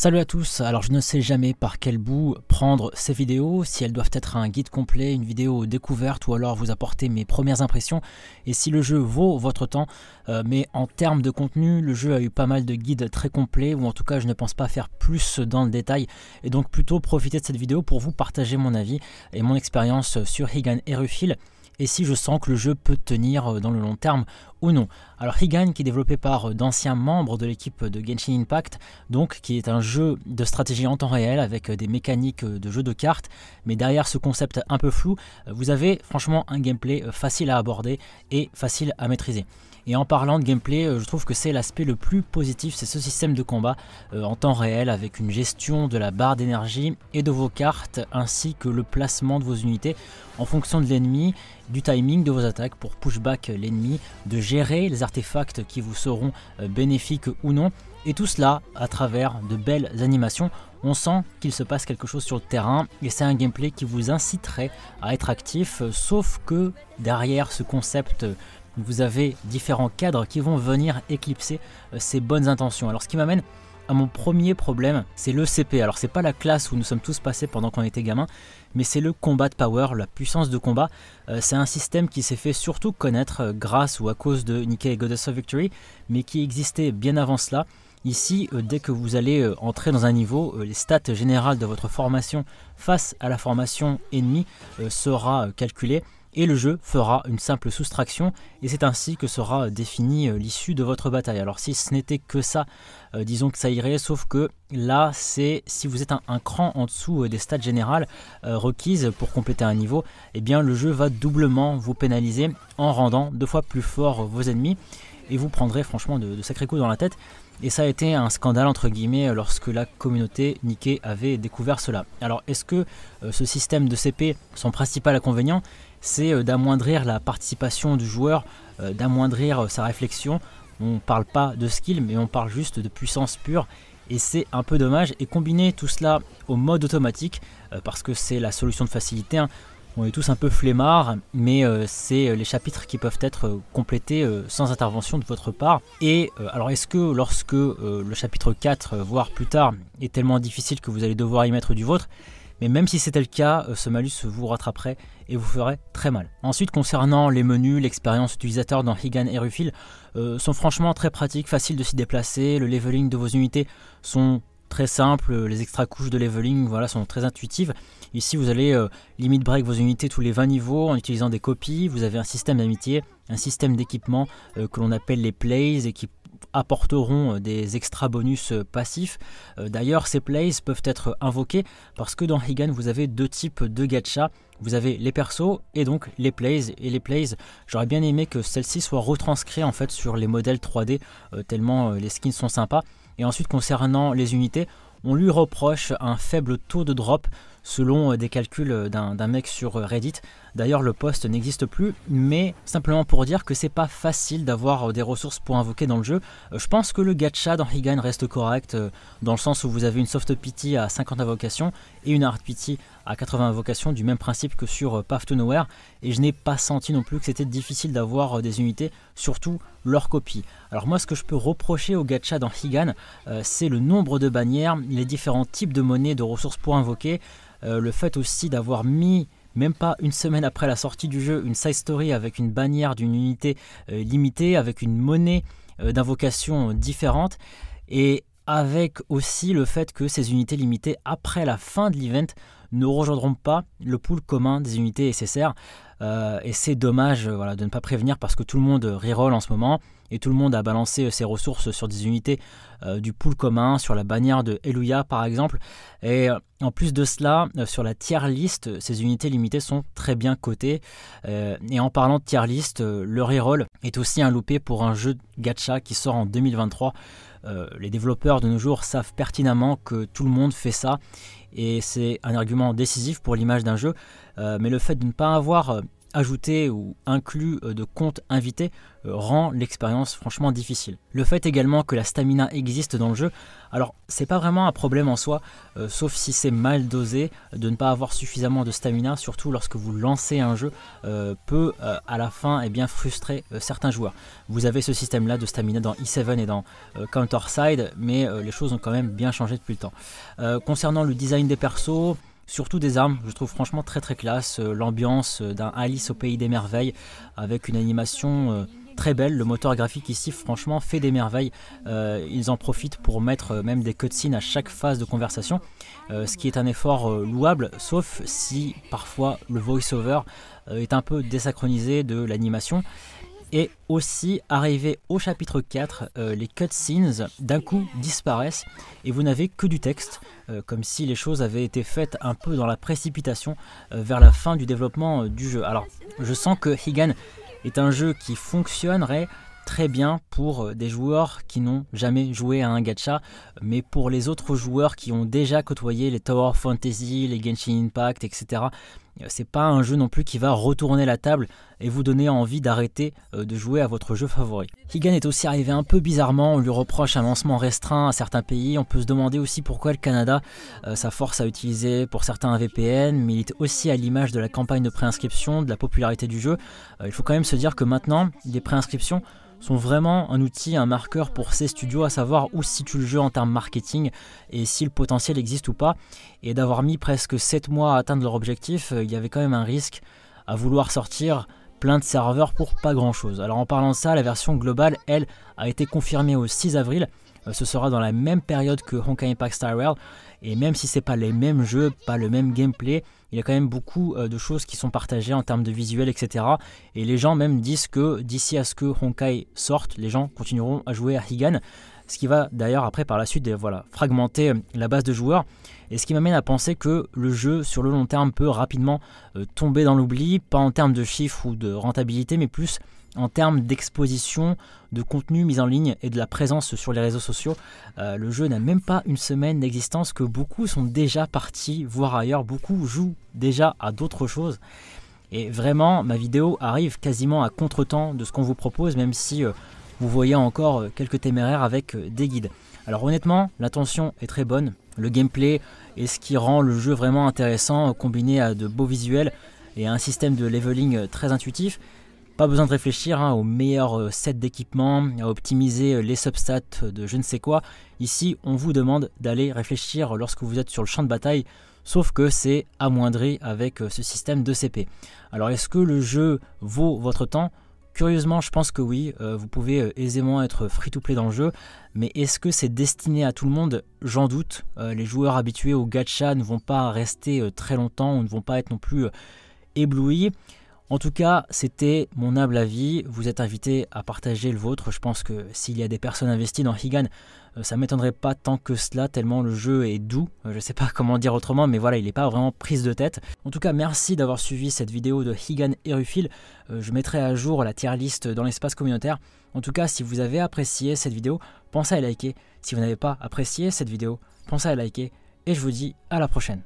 Salut à tous, alors je ne sais jamais par quel bout prendre ces vidéos, si elles doivent être un guide complet, une vidéo découverte ou alors vous apporter mes premières impressions et si le jeu vaut votre temps, euh, mais en termes de contenu, le jeu a eu pas mal de guides très complets ou en tout cas je ne pense pas faire plus dans le détail et donc plutôt profiter de cette vidéo pour vous partager mon avis et mon expérience sur Higan Erufil et si je sens que le jeu peut tenir euh, dans le long terme ou non. Alors Higan qui est développé par euh, d'anciens membres de l'équipe de Genshin Impact, donc qui est un jeu de stratégie en temps réel avec euh, des mécaniques de jeu de cartes, mais derrière ce concept un peu flou, vous avez franchement un gameplay facile à aborder et facile à maîtriser. Et en parlant de gameplay, euh, je trouve que c'est l'aspect le plus positif, c'est ce système de combat euh, en temps réel avec une gestion de la barre d'énergie et de vos cartes ainsi que le placement de vos unités en fonction de l'ennemi, du timing de vos attaques pour pushback l'ennemi, de gérer les artefacts qui vous seront euh, bénéfiques ou non. Et tout cela à travers de belles animations. On sent qu'il se passe quelque chose sur le terrain et c'est un gameplay qui vous inciterait à être actif, sauf que derrière ce concept vous avez différents cadres qui vont venir éclipser euh, ces bonnes intentions. Alors ce qui m'amène à mon premier problème, c'est le CP. Alors c'est pas la classe où nous sommes tous passés pendant qu'on était gamin, mais c'est le combat de power, la puissance de combat. Euh, c'est un système qui s'est fait surtout connaître euh, grâce ou à cause de Nikkei Goddess of Victory, mais qui existait bien avant cela. Ici, dès que vous allez entrer dans un niveau, les stats générales de votre formation face à la formation ennemie sera calculée et le jeu fera une simple soustraction, et c'est ainsi que sera euh, définie euh, l'issue de votre bataille. Alors si ce n'était que ça, euh, disons que ça irait, sauf que là, c'est si vous êtes un, cran en dessous des stats générales requises pour compléter un niveau, et eh bien le jeu va doublement vous pénaliser en rendant deux fois plus forts vos ennemis, et vous prendrez franchement de, de sacrés coups dans la tête. Et ça a été un scandale entre guillemets lorsque la communauté Nikkei avait découvert cela. Alors est-ce que euh, ce système de CP, son principal inconvénient, c'est euh, d'amoindrir la participation du joueur, euh, d'amoindrir sa réflexion. On ne parle pas de skill, mais on parle juste de puissance pure. Et c'est un peu dommage. Et combiner tout cela au mode automatique, parce que c'est la solution de facilité, hein, on est tous un peu flemmards, mais euh, c'est euh, les chapitres qui peuvent être euh, complétés sans intervention de votre part. Et alors est-ce que lorsque le chapitre 4, voire plus tard, est tellement difficile que vous allez devoir y mettre du vôtre, mais même si c'était le cas, ce malus vous rattraperait et vous ferait très mal. Ensuite, concernant les menus, l'expérience utilisateur dans Higan et Rufil, sont franchement très pratiques, faciles de s'y déplacer, le leveling de vos unités sont très simple, euh, les extra couches de leveling voilà, sont très intuitives. Ici, vous allez euh, limite break vos unités tous les 20 niveaux en utilisant des copies. Vous avez un système d'amitié, un système d'équipement euh, que l'on appelle les plays et qui apporteront des extra bonus passifs. D'ailleurs, ces plays peuvent être invoqués parce que dans Higan, vous avez deux types de gacha. Vous avez les persos et donc les plays. Et les plays, j'aurais bien aimé que celles-ci soient retranscrites en fait sur les modèles 3D, tellement les skins sont sympas. Et ensuite, concernant les unités, on lui reproche un faible taux de drop selon euh, des calculs euh, d'un mec sur euh, Reddit. D'ailleurs, le poste n'existe plus, mais simplement pour dire que c'est pas facile d'avoir des ressources pour invoquer dans le jeu. Je pense que le gacha dans Higan reste correct, dans le sens où vous avez une soft pity à 50 invocations et une hard pity à 80 invocations du même principe que sur euh, Path to Nowhere et je n'ai pas senti non plus que c'était difficile d'avoir euh, des unités, surtout leur copie. Alors moi ce que je peux reprocher au gacha dans Higan, euh, c'est le nombre de bannières, les différents types de monnaies, de ressources pour invoquer, le fait aussi d'avoir mis même pas une semaine après la sortie du jeu, une side story avec une bannière d'une unité limitée, avec une monnaie d'invocation différente, et avec aussi le fait que ces unités limitées, après la fin de l'event, ne rejoindront pas le pool commun des unités nécessaires. Euh, et c'est dommage euh, voilà, de ne pas prévenir parce que tout le monde reroll en ce moment et tout le monde a balancé euh, ses ressources sur des unités du pool commun, sur la bannière de Eluya par exemple. Et en plus de cela, sur la tier list, ces unités limitées sont très bien cotées. et en parlant de tier list, le reroll est aussi un loupé pour un jeu gacha qui sort en 2023. les développeurs de nos jours savent pertinemment que tout le monde fait ça et c'est un argument décisif pour l'image d'un jeu. Euh, mais le fait de ne pas avoir euh, Ajouter ou inclus euh, de comptes invités euh, rend l'expérience franchement difficile. Le fait également que la stamina existe dans le jeu, alors c'est pas vraiment un problème en soi, euh, sauf si c'est mal dosé, de ne pas avoir suffisamment de stamina, surtout lorsque vous lancez un jeu, peut à la fin eh bien, frustrer certains joueurs. Vous avez ce système là de stamina dans E7 et dans Counter-Side, mais les choses ont quand même bien changé depuis le temps. concernant le design des persos, surtout des armes. Je trouve franchement très très classe euh, l'ambiance euh, d'un Alice au pays des merveilles avec une animation euh, très belle. Le moteur graphique ici, franchement, fait des merveilles. ils en profitent pour mettre même des cutscenes à chaque phase de conversation, ce qui est un effort louable, sauf si parfois le voice-over est un peu désynchronisé de l'animation. Et aussi, arrivé au chapitre 4, euh, les cutscenes d'un coup disparaissent et vous n'avez que du texte, euh, comme si les choses avaient été faites un peu dans la précipitation euh, vers la fin du développement du jeu. Alors, je sens que Higan est un jeu qui fonctionnerait très bien pour des joueurs qui n'ont jamais joué à un gacha, mais pour les autres joueurs qui ont déjà côtoyé les Tower Fantasy, les Genshin Impact, etc., euh, c'est pas un jeu non plus qui va retourner la table et vous donner envie d'arrêter euh, de jouer à votre jeu favori. Higan est aussi arrivé un peu bizarrement, on lui reproche un lancement restreint à certains pays, on peut se demander aussi pourquoi le Canada, euh, sa force à utiliser pour certains VPN, milite aussi à l'image de la campagne de préinscription, de la popularité du jeu. il faut quand même se dire que maintenant, les préinscriptions sont vraiment un outil, un marqueur pour ces studios à savoir où se situe le jeu en termes marketing et si le potentiel existe ou pas. Et d'avoir mis presque 7 mois à atteindre leur objectif, euh, il y avait quand même un risque à vouloir sortir plein de serveurs pour pas grand chose. Alors en parlant de ça, la version globale, elle, a été confirmée au 6 avril euh, ce sera dans la même période que Honkai Impact Star Rail. Et même si ce c'est pas les mêmes jeux, pas le même gameplay, il y a quand même beaucoup euh, de choses qui sont partagées en termes de visuel, etc. Et les gens même disent que d'ici à ce que Honkai sorte, les gens continueront à jouer à Higan. Ce qui va d'ailleurs après par la suite voilà, fragmenter euh, la base de joueurs. Et ce qui m'amène à penser que le jeu sur le long terme peut rapidement tomber dans l'oubli, pas en termes de chiffres ou de rentabilité, mais plus en termes d'exposition, de contenu mis en ligne et de la présence sur les réseaux sociaux. Euh, le jeu n'a même pas une semaine d'existence que beaucoup sont déjà partis voir ailleurs, beaucoup jouent déjà à d'autres choses. Et vraiment, ma vidéo arrive quasiment à contre-temps de ce qu'on vous propose, même si euh, vous voyez encore euh, quelques téméraires avec des guides. Alors honnêtement, l'attention est très bonne, le gameplay est ce qui rend le jeu vraiment intéressant, combiné à de beaux visuels et à un système de leveling très intuitif. Pas besoin de réfléchir hein, au meilleur euh, set d'équipement, à optimiser euh, les substats euh, de je ne sais quoi. Ici, on vous demande d'aller réfléchir lorsque vous êtes sur le champ de bataille, sauf que c'est amoindri avec ce système de CP. Alors, est-ce que le jeu vaut votre temps Curieusement, je pense que oui, vous pouvez aisément être free-to-play dans le jeu, mais est-ce que c'est destiné à tout le monde J'en doute. les joueurs habitués au gacha ne vont pas rester très longtemps ou ne vont pas être non plus éblouis. En tout cas, c'était mon humble avis. Vous êtes invité à partager le vôtre. Je pense que s'il y a des personnes investies dans Higan, euh, ça m'étonnerait pas tant que cela, tellement le jeu est doux. Euh, je ne sais pas comment dire autrement, mais voilà, il n'est pas vraiment prise de tête. En tout cas, merci d'avoir suivi cette vidéo de Higan et euh, Je mettrai à jour la tier liste dans l'espace communautaire. En tout cas, si vous avez apprécié cette vidéo, pensez à liker. Si vous n'avez pas apprécié cette vidéo, pensez à liker. Et je vous dis à la prochaine.